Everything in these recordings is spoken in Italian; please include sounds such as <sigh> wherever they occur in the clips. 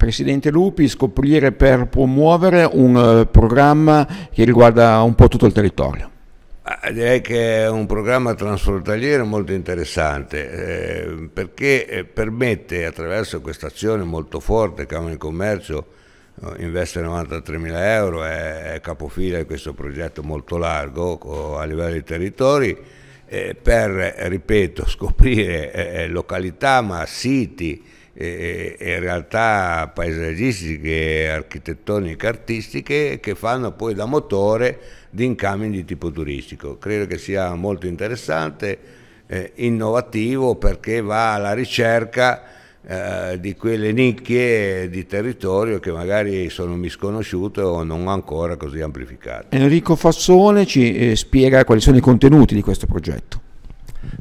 Presidente Lupi, scoprire per promuovere un eh, programma che riguarda un po' tutto il territorio. Ah, direi che è un programma transfrontaliero molto interessante eh, perché eh, permette attraverso questa azione molto forte, Camera di Commercio eh, investe 93 mila euro, è, è capofila di questo progetto molto largo a livello di territori, eh, per, ripeto, <laughs> scoprire eh, eh, località ma siti eh, eh, e, e realtà paesaggistiche, architettoniche, artistiche che fanno poi da motore di incambi di tipo turistico. Credo che sia molto interessante, eh, innovativo perché va alla ricerca eh, di quelle nicchie di territorio che magari sono misconosciute o non ancora così amplificate. Enrico Fassone ci eh, spiega quali sono i contenuti di questo progetto.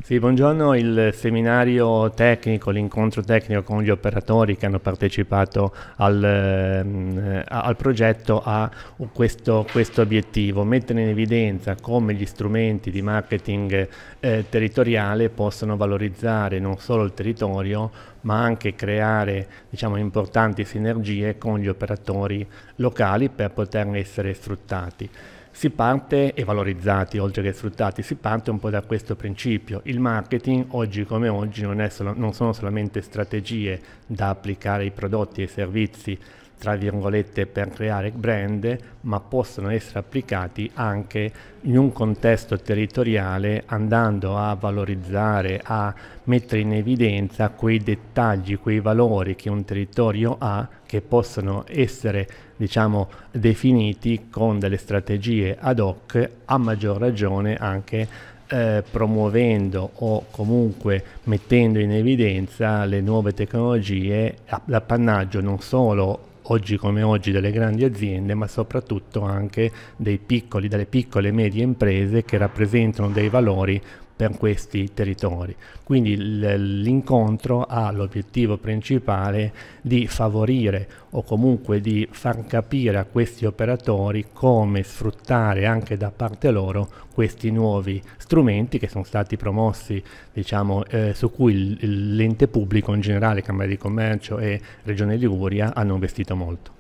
Sì, buongiorno. Il seminario tecnico, l'incontro tecnico con gli operatori che hanno partecipato al, eh, al progetto ha questo, questo, obiettivo, mettere in evidenza come gli strumenti di marketing eh, territoriale possono valorizzare non solo il territorio, ma anche creare diciamo, importanti sinergie con gli operatori locali per poterne essere sfruttati. Si parte, e valorizzati oltre che sfruttati, si parte un po' da questo principio. Il marketing oggi come oggi non, solo, non sono solamente strategie da applicare ai prodotti e ai servizi, tra virgolette per creare brand, ma possono essere applicati anche in un contesto territoriale andando a valorizzare, a mettere in evidenza quei dettagli, quei valori che un territorio ha che possono essere diciamo definiti con delle strategie ad hoc a maggior ragione anche eh, promuovendo o comunque mettendo in evidenza le nuove tecnologie, l'appannaggio non solo oggi come oggi delle grandi aziende, ma soprattutto anche piccoli, delle piccole e medie imprese che rappresentano dei valori per questi territori. Quindi l'incontro ha l'obiettivo principale di favorire o comunque di far capire a questi operatori come sfruttare anche da parte loro questi nuovi strumenti che sono stati promossi, diciamo, eh, su cui l'ente pubblico in generale, Camera di Commercio e Regione Liguria hanno investito molto.